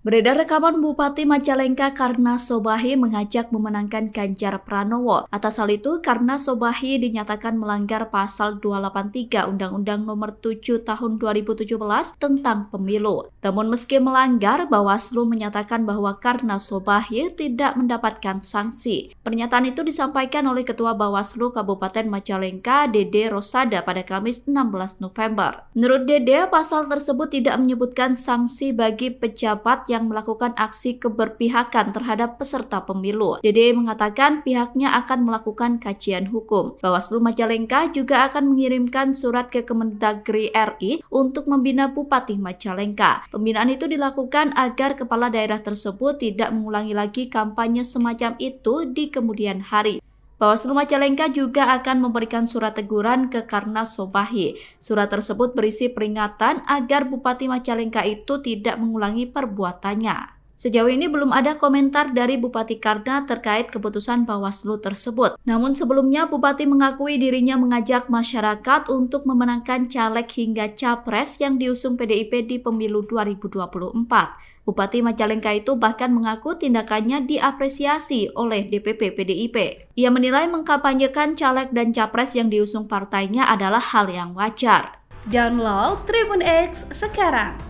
Beredar rekaman Bupati Majalengka karena Sobahi mengajak memenangkan Ganjar Pranowo. Atas hal itu, karena Sobahi dinyatakan melanggar pasal 283 Undang-Undang Nomor 7 Tahun 2017 tentang Pemilu. Namun meski melanggar, Bawaslu menyatakan bahwa karena Sobahi tidak mendapatkan sanksi. Pernyataan itu disampaikan oleh Ketua Bawaslu Kabupaten Majalengka, Dede Rosada pada Kamis 16 November. Menurut Dede, pasal tersebut tidak menyebutkan sanksi bagi pejabat yang melakukan aksi keberpihakan terhadap peserta pemilu. Dede mengatakan pihaknya akan melakukan kajian hukum. Bawaslu Majalengka juga akan mengirimkan surat ke Kemendagri RI untuk membina Bupati Majalengka. Pembinaan itu dilakukan agar kepala daerah tersebut tidak mengulangi lagi kampanye semacam itu di kemudian hari. Bawaslu Majalengka juga akan memberikan surat teguran ke Karna Sobahi. Surat tersebut berisi peringatan agar Bupati Majalengka itu tidak mengulangi perbuatannya. Sejauh ini belum ada komentar dari Bupati Karna terkait keputusan Bawaslu tersebut. Namun sebelumnya Bupati mengakui dirinya mengajak masyarakat untuk memenangkan caleg hingga capres yang diusung PDIP di pemilu 2024. Bupati Majalengka itu bahkan mengaku tindakannya diapresiasi oleh DPP PDIP. Ia menilai mengkampanyekan caleg dan capres yang diusung partainya adalah hal yang wajar. Download Tribun X sekarang